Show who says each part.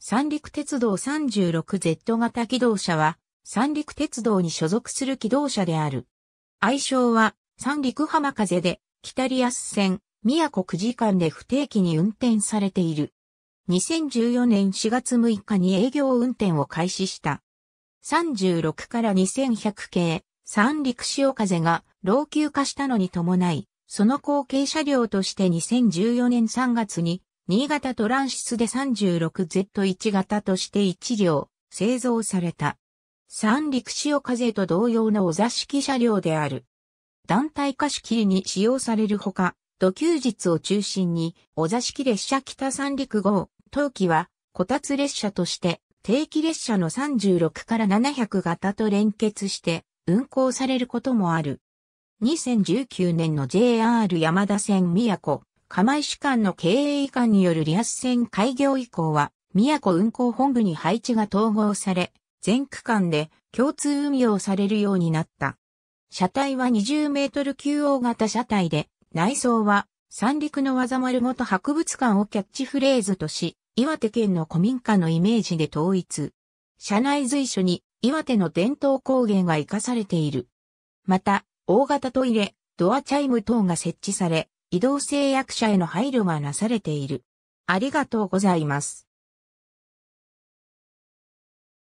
Speaker 1: 三陸鉄道 36Z 型機動車は、三陸鉄道に所属する機動車である。愛称は、三陸浜風で、北リアス線、宮古9時間で不定期に運転されている。2014年4月6日に営業運転を開始した。36から2100系、三陸潮風が老朽化したのに伴い、その後継車両として2014年3月に新潟トランシスで 36Z1 型として1両製造された。三陸潮風と同様のお座敷車両である。団体貸し切りに使用されるほか、土休日を中心に、お座敷列車北三陸号、冬季は、こたつ列車として、定期列車の36から700型と連結して、運行されることもある。2019年の JR 山田線宮古、釜石間の経営移管によるリアス線開業以降は、宮古運行本部に配置が統合され、全区間で共通運用されるようになった。車体は20メートル級大型車体で、内装は三陸の技丸ごと博物館をキャッチフレーズとし、岩手県の古民家のイメージで統一。車内随所に岩手の伝統工芸が活かされている。また、大型トイレ、ドアチャイム等が設置され、移動制約者への配慮がなされている。ありがとうございます。